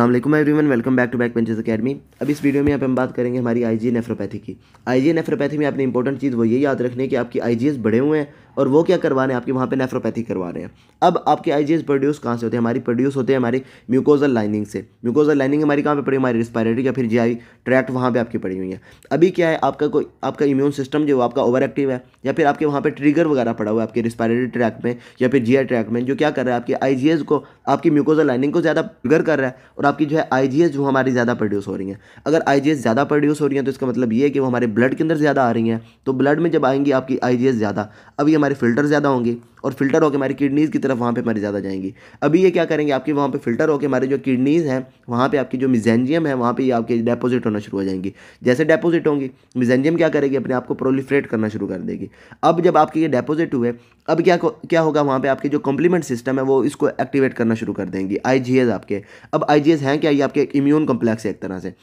अल्लाम everyone welcome back to back पेंचेस academy अब इस वीडियो में आप हम बात करेंगे हमारी आईजी नेफ्रोपैथी की आईजी नेफ्रोपैथी में आपने इंपॉर्टेंट चीज़ वही ये याद रखने कि आपकी आईजीएस बढ़े हुए हैं और वो क्या करवा रहे हैं आपके वहाँ पे नेफ्रोपैथी करवा रहे हैं अब आपके आई प्रोड्यूस कहाँ से होते हैं हमारी प्रोड्यूस होते हैं हमारी म्यूकोजल लाइनिंग से म्यूकोजल लाइनिंग हमारी कहाँ पर पड़ी हमारी रिस्पायरेटरी या फिर जी आई ट्रैक्ट वहाँ पर आपकी पड़ी हुई है अभी क्या है आपका कोई आपका इम्यून सिस्टम जो आपका ओवर एक्टिव है या फिर आपके वहाँ पर ट्रिगर वगैरह पड़ा हुआ है आपके रिस्पायरेटरी ट्रैक में या फिर जी आई ट्रैक में जो क्या कर रहा है आपके आई जी एस को आपकी म्यूकोजल लाइनिंग को ज़्यादा ट्रिगर कर रहा है और आपकी जो है आई जी जो हमारी ज़्यादा प्रोड्यूस हो रही है अगर आई जी एस ज़्यादा प्रोड्यूस हो रही है तो इसका मतलब ये है कि वो हमारे ब्लड के अंदर ज़्यादा आ रही हैं तो ब्लड में जब आएंगी आपकी आई जी एस ज़्यादा अभी हमारे हमारे फिल्टर ज़्यादा होंगे और फिल्टर होकर हमारी किडनीज़ की तरफ वहाँ पे हमारी ज़्यादा जाएंगी अभी ये क्या करेंगे आपके वहाँ पे फिल्टर होकर हमारे जो किडनीज़ हैं वहाँ पे आपकी जो मिजेंजियम है वहाँ पे ये आपके डेपोजिट होना शुरू हो जाएंगी जैसे डेपोजिट होंगी मिजेंजियम क्या करेगी अपने आप को प्रोलिफ्रेट करना शुरू कर देगी अब जब आपके ये डेपोजिट हुए अब क्या क्या होगा वहाँ पर आपके जो कॉम्प्लीमेंट सिस्टम है वो इसको एक्टिवेट करना शुरू कर देंगी आई आपके अब आई हैं क्या ये आपके इम्यून कॉम्प्लेक्स है एक तरह से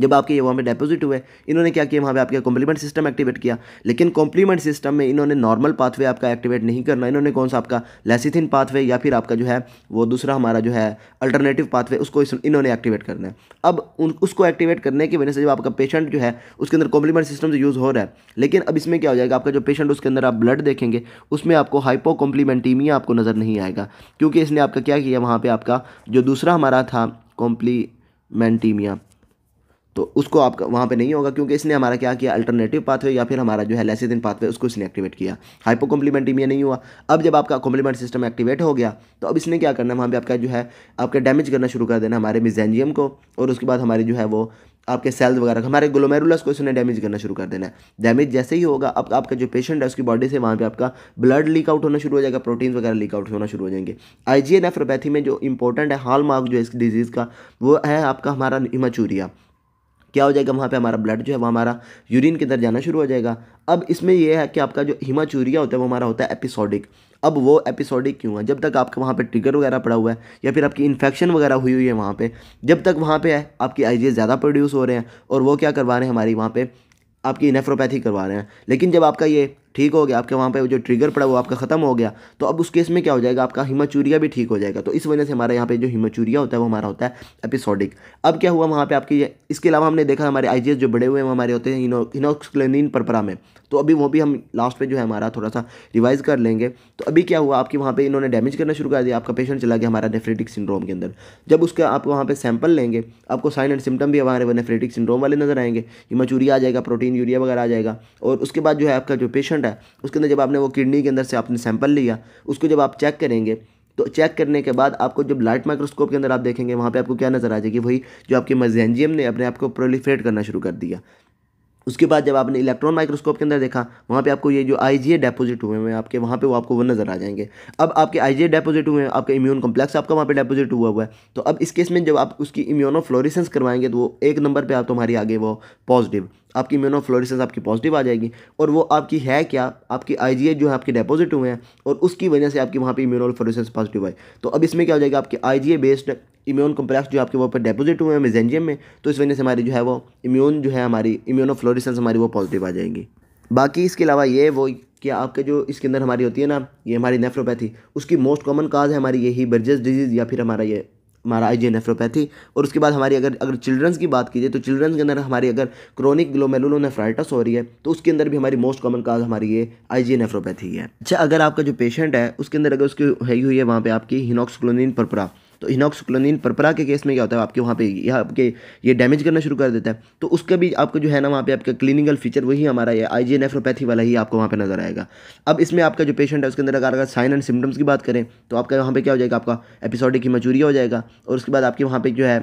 जब आपके ये वहाँ पे डिपॉजिट हुए इन्होंने क्या किया वहाँ पे आपका कॉम्प्लीमेंट सिस्टम एक्टिवेट किया लेकिन कॉम्प्लीमेंट सिस्टम में इन्होंने नॉर्मल पाथवे आपका एक्टिवेट नहीं करना इन्होंने कौन सा आपका लेसिथिन पाथवे या फिर आपका जो है वो दूसरा हमारा जो है अल्टरनेटिव पाथवे उसको इन्होंने एक्टिवेट करना है अब उन उसको एक्टिवेट करने की वजह से जब आपका पेशेंट जो है उसके अंदर कॉम्प्लीमेंट सिस्टम से यूज़ हो रहा है लेकिन अब इसमें क्या हो जाएगा आपका जो पेशेंट उसके अंदर आप ब्लड देखेंगे उसमें आपको हाइपो कॉम्प्लीमेंटीमिया आपको नज़र नहीं आएगा क्योंकि इसने आपका क्या किया वहाँ पर आपका जो दूसरा हमारा था कॉम्प्लीमेंटीमिया तो उसको आपका वहाँ पे नहीं होगा क्योंकि इसने हमारा क्या किया अल्टरनेटिव पाथवे या फिर हमारा जो है लेसिथिन पाथवे उसको इसने एक्टिवेट किया हाइपो कॉम्प्लीमेंटीमिया नहीं हुआ अब जब आपका कॉम्प्लीमेंट सिस्टम एक्टिवेट हो गया तो अब इसने क्या करना वहाँ पर आपका जो है आपका डैमेज करना शुरू कर देना हमारे मिजेंजियम को और उसके बाद हमारी जो है वो आपके सेल्स वगैरह हमारे ग्लोमेरुलस को इसने डैमेज करना शुरू कर देना है डैमेज जैसे ही होगा अब आपका जो पेशेंट है उसकी बॉडी से वहाँ पे आपका ब्लड लीक आउट होना शुरू हो जाएगा प्रोटीन वगैरह लीक आउट होना शुरू हो जाएंगे आई जी एफ्रोपैथी में जो इंपॉर्टेंट है हॉल मार्क जो इस डिजीज़ का वो है आपका हमारा इमाचूरिया क्या हो जाएगा वहाँ पे हमारा ब्लड जो है वो हमारा यूरिन के अंदर जाना शुरू हो जाएगा अब इसमें यह है कि आपका जो हिमाचूरिया होता है वो हमारा होता है एपिसोडिक अब वो एपिसोडिक क्यों है जब तक आपका वहाँ पे ट्रिगर वगैरह पड़ा हुआ है या फिर आपकी इन्फेक्शन वगैरह हुई हुई है वहाँ पे जब तक वहाँ पे है आपकी आई ज़्यादा प्रोड्यूस हो रहे हैं और वो क्या करवा रहे हैं हमारी वहाँ पर आपकी नेफ्रोपैथी करवा रहे हैं लेकिन जब आपका ये ठीक हो गया आपके वहाँ पे जो ट्रिगर पड़ा वो आपका ख़त्म हो गया तो अब उस केस में क्या हो जाएगा आपका हिमाचूरिया भी ठीक हो जाएगा तो इस वजह से हमारे यहाँ पे जो हिमाचूरिया होता है वो हमारा होता है एपिसोडिक अब क्या हुआ वहाँ पे आपकी इसके अलावा हमने देखा हमारे आई जो बड़े हुए हैं हमारे होते हैं इनोक्सक्लिन परपरा में तो अभी वो भी हम लास्ट में जो है हमारा थोड़ा सा रिवाइज़ कर लेंगे तो अभी क्या हुआ आपकी वहाँ पर इन्होंने डैमेज करना शुरू कर दिया आपका पेशेंट चला गया हमारा नेफ्रेटिक सिंड्रोम के अंदर जब उसका आप वहाँ पर सैंपल लेंगे आपको साइन एंड सिम्टम भी हमारे नेफ्रेटिक सिंड्रोम वाले नजर आएंगे हिमाचूरिया आ जाएगा प्रोटीन यूरिया वगैरह आ जाएगा और उसके बाद जो है आपका जो पेशेंट पेशेंट है उसके अंदर जब आपने वो किडनी के अंदर से आपने सैंपल लिया उसको जब आप चेक करेंगे तो चेक करने के बाद आपको जब लाइट माइक्रोस्कोप के अंदर आप देखेंगे वहाँ पे आपको क्या नज़र आ जाएगी वही जो आपके मजेंजियम ने अपने आप को प्रोलीफेट करना शुरू कर दिया उसके बाद जब आपने इलेक्ट्रॉन माइक्रोस्कोप के अंदर देखा वहाँ पे आपको ये जो आईजीए डेपोजिट हुए हैं आपके वहाँ पे वो आपको वो नजर आ जाएंगे अब आपके आईजीए डेपोजिट हुए हैं आपका इम्यून कॉम्प्लेक्स आपका वहाँ पे डेपोजिट हुआ हुआ है तो अब इस केस में जब आप उसकी इम्यूनो फ्लोरिसेंस करवाएंगे तो वो एक नंबर पर आप तुम्हारी आगे वो पॉजिटिव आपकी इम्यूनो फ्लोरिसेंस आपकी पॉजिटिव आ जाएगी और वो आपकी है क्या आपकी ए जो है आपके डेपोजिट हुए हैं और उसकी वजह से आपकी वहाँ पर इम्यूनो फ्लोरिसेंस पॉजिटिव आए तो अब इसमें क्या हो जाएगा आपकी ए बेस्ड इम्यून कम्प्लेक्स जो आपके वहाँ पर डेपोजिट हुए हैं मेजेंजियम में तो इस वजह से हमारी जो है वो इम्यून जो है हमारी इम्यूनो फ्लोरिसेंस हमारी वो पॉजिटिव आ जाएंगी बाकी इसके अलावा ये वो कि आपके जो इसके अंदर हमारी होती है ना ये हमारी नेफ्रोपैथी उसकी मोस्ट कॉमन काज है हमारी यही बर्जस डिजीज़ या फिर हमारा ये हमारा आई जी नेफ्रोपैथी और उसके बाद हमारी अगर अगर चिल्ड्रंस की बात की जाए तो चिल्ड्रंस के अंदर हमारी अगर क्रोनिक नेफ्राइटस हो रही है तो उसके अंदर भी हमारी मोस्ट कॉमन काज हमारी ये आई जी नेफ्रोपैथी है अच्छा अगर आपका जो पेशेंट है उसके अंदर अगर उसकी है हुई है वहाँ पर आपकी हिनॉक्स परपरा तो इनॉक्सुक्लोनिन परपरा के केस में क्या होता है आपके वहाँ पे यह आपके ये डैमेज करना शुरू कर देता है तो उसका भी आपका जो है ना वहाँ पे आपका क्लिनिकल फीचर वही हमारा ये आई जी नेफ्रोपैथी वाला ही आपको वहाँ पे नजर आएगा अब इसमें आपका जो पेशेंट है उसके अंदर अगर अगर साइन एंड सिम्टम्स की बात करें तो आपका वहाँ पर क्या हो जाएगा आपका एपिसोडिक मचूरिया हो जाएगा और उसके बाद आपके वहाँ पर जो है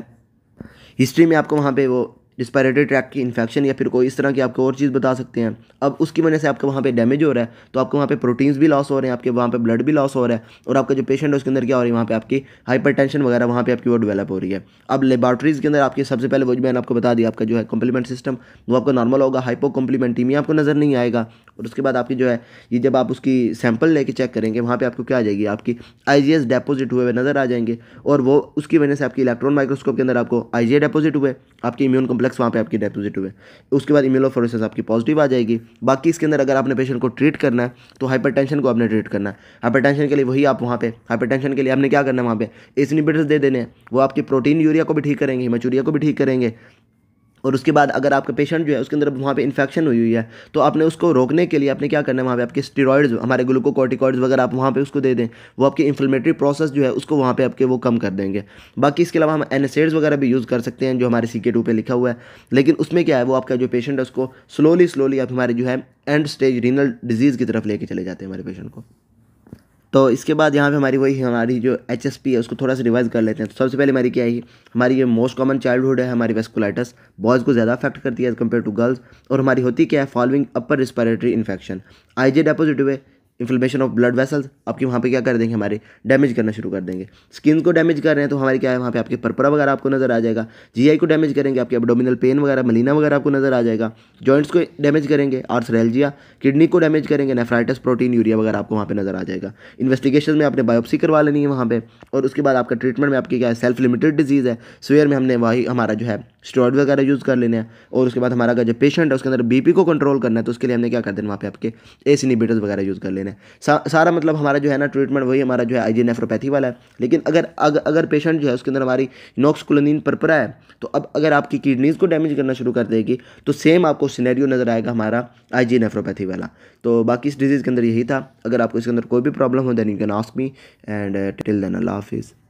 हिस्ट्री में आपको वहाँ पर वो डिस्पायरेटरी ट्रैक की इन्फेक्शन या फिर कोई इस तरह की आपको और चीज़ बता सकते हैं अब उसकी वजह से आपका वहाँ पे डैमेज हो रहा है तो आपको वहाँ पे प्रोटीन्स भी लॉस हो रहे हैं आपके वहाँ पे ब्लड भी लॉस हो रहा है और आपका जो पेशेंट है उसके अंदर क्या हो रही है वहाँ पे आपकी हाइपर वगैरह वहाँ पर आपकी वो डेवलप हो रही है अब लेबॉर्ट्रीज़ के अंदर आपके सबसे पहले वो जो मैंने आपको बता दिया आपका जो है कॉम्प्लीमेंट सिस्टम वो आपको नॉर्मल होगा हाइपो कॉम्प्लीमेंटीमिया आपको नज़र नहीं आएगा और उसके बाद आपकी जो है ये जब आप उसकी सैंपल लेके चेक करेंगे वहाँ पर आपको क्या आ जाएगी आपकी आई डिपॉजिट हुए हुए नज़र आ जाएंगे और वो उसकी वजह से आपकी इलेक्ट्रॉन माइक्रोस्कोप के अंदर आपको आई डेपोजिट हुए आपकी इम्यून कम्प्लेक्स कॉम्प्लेक्स वहाँ पे आपकी डेपोजिट हुए उसके बाद इम्यूलोफोरेसिस आपकी पॉजिटिव आ जाएगी बाकी इसके अंदर अगर आपने पेशेंट को ट्रीट करना है तो हाइपर को आपने ट्रीट करना है हाइपर के लिए वही आप वहाँ पे हाइपरटेंशन के लिए आपने क्या करना है वहाँ पे एस दे देने हैं वो आपकी प्रोटीन यूरिया को भी ठीक करेंगे मचूरिया को भी ठीक करेंगे और उसके बाद अगर आपका पेशेंट जो है उसके अंदर वहाँ पर इन्फेक्शन हुई हुई है तो आपने उसको रोकने के लिए आपने क्या करना है वहाँ पे आपके स्टेरॉइड्स हमारे ग्लूकोकॉर्टिकॉइड्स वगैरह आप वहाँ पर उसको दे दें वो आपकी इन्फ्लेमेटरी प्रोसेस जो है उसको वहाँ पे आपके वो कम कर देंगे बाकी इसके अलावा हम एनसेड्स वगैरह भी यूज़ कर सकते हैं जो हमारे सी के टू पर लिखा हुआ है लेकिन उसमें क्या है वो आपका जो पेशेंट है उसको स्लोली स्लोली आप हमारे जो है एंड स्टेज रीनल डिजीज़ की तरफ लेके चले जाते हैं हमारे पेशेंट को तो इसके बाद यहाँ पे हमारी वही हमारी जो एच है उसको थोड़ा सा रिवाइज कर लेते हैं तो सबसे पहले हमारी क्या है हमारी ये मोस्ट कॉमन चाइल्डहुड है हमारी वेस्कुलाइटस बॉयज़ को ज़्यादा अफेक्ट करती है एज़ कम्पेयर टू गर्ल्स और हमारी होती क्या है following upper respiratory infection I J deposited है इन्फ्लेमेशन ऑफ ब्लड वेसल्स आपके वहाँ पे क्या कर देंगे हमारे डैमेज करना शुरू कर देंगे स्किन को डैमेज कर रहे हैं तो हमारे क्या है वहाँ पे आपके परपरा वगैरह आपको नजर आ जाएगा जीआई को डैमेज करेंगे आपके एबडोमिनल पेन वगैरह मलीना वगैरह आपको नजर आ जाएगा जॉइंट्स को डैमेज करेंगे आर्सरेलजिया किडनी को डैमेज करेंगे नेफ्राइटस प्रोटीन यूरिया वगैरह आपको वहाँ पर नजर आ जाएगा इन्वेस्टिगेशन में आपने बायोप्सी करवा लेनी है वहाँ पर और उसके बाद आपका ट्रीटमेंट में आपकी क्या है सेल्फ लिमिटेड डिजीज़ है स्वेयर में हमने वही हमारा जो है स्टॉइड वगैरह यूज़ कर लेने हैं और उसके बाद हमारा अगर जो पेशेंट है उसके अंदर बीपी को कंट्रोल करना है तो उसके लिए हमने क्या कर देना वहाँ पे आपके ए इनिबिटर्स वगैरह यूज़ कर लेने हैं सा, सारा मतलब हमारा जो है ना ट्रीटमेंट वही हमारा जो है आई नेफ्रोपैथी वाला है लेकिन अगर अग, अगर पेशेंट जो है उसके अंदर हमारी नॉक्स परपरा है तो अब अगर आपकी किडनीज़ को डैमेज करना शुरू कर देगी तो सेम आपको सीनेरियो नज़र आएगा हमारा आई नेफ्रोपैथी वाला तो बाकी इस डिज़ीज़ के अंदर यही था अगर आपको इसके अंदर कोई भी प्रॉब्लम हो then you can ask me and till then अल्लाह हाफिज़